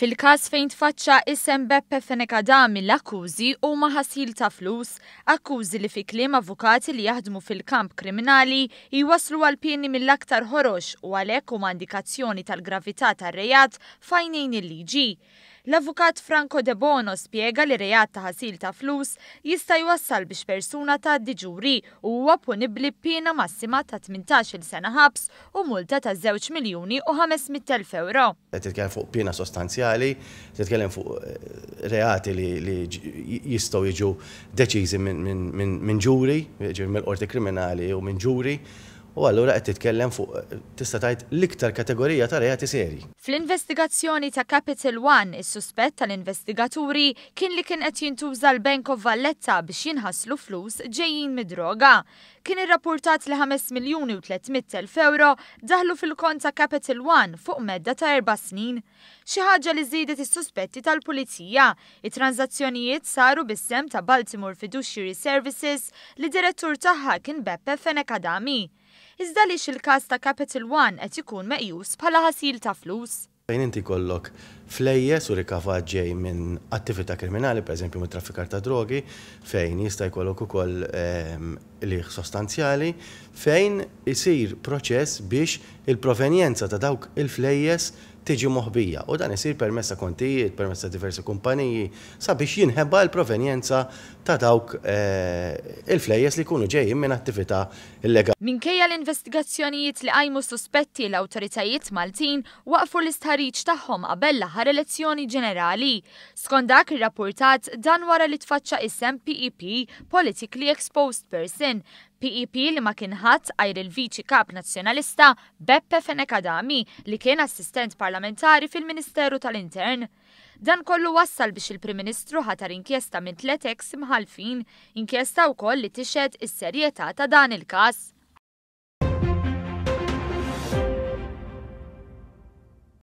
Fil-kas fejn tfaċċa isem Beppe Fenekadami l-akkużi u maħasil ta' flus, akkużi li fi kliem avukati li jaħdmu fil-kamp kriminali jwaslu għal-pieni mill-aktar ħorox u għalek u mandikazzjoni tal-gravità tar-rejat fajnejn il-liġi. L-avukat Franco De Bono spiega li rejat ta' ħasil ta' flus jista' jwassal biex persuna ta' diġuri u huwa punibli pina massima ta' 18 sena ħabs u multa ta' 2 miljuni u 500 euro. Qed fuq pjena sostanzjali penali, tkellem fuq eh, reati li jistgħu jiġu deċiżi minn ġuri, mill qorti kriminali u minn ġuri, U allura qed titkellem fuq tista' tgħid l-iktar kategorija ta' reati seri. Fl-investigazzjoni ta' Capital One, is-suspett tal-investigaturi kien li kien qed jintuża l-Bank of Valletta biex jinħaslu flus ġejjin mid-droga. Kien irrapportat li 5 miljuni u 300 euro daħlu fil-kont ta' Capital One fuq medda ta' erba' snin. Xi ħaġa li żiedet is-suspetti tal-pulizija. It-tranzazzjonijiet saru bis-sem ta' Baltimore Fiduciary Services li direttur tagħha kien Beppe Fenekadami. Iżda li il-każ ta' Capital One qed ikun meqjus bħala ħasil ta' flus. Fejn inti kollok flejjes u rikavaġġej minn attività kriminali, per esempio mit traffikar ta' drogi, fejn jista' jkollok ukoll ehm, liħ sostanzjali, fejn isir proċess biex il-provenjenza ta' dawk il-flejjes tiġi moħbija u dan isir permessa kontijiet, permessa diversi kumpaniji sabiex jinħebba l-provenjenza ta' dawk eh, il-flejjes li kunu ġejjin minn attività illegali. Minkejja l-investigazzjonijiet li għajmu suspetti l-autoritajiet Maltin waqfu l-istħarriġ tagħhom qabel l-aħħar elezzjoni ġenerali. Skont dak ir-rapportat dan wara li tfaċċa isem PEP Politically Exposed Person PEP e li ma kienħadd għajr il-Viċi Kap Nazzjonalista Beppe Fenekadami li kien assistent par parlamentari fil-Ministeru tal-Intern. Dan kollu wassal biex il-Prim Ministru ħatar inkjesta minn tletek simħalfin, inkjesta wkoll li tixed is-serjetà ta' dan il-każ.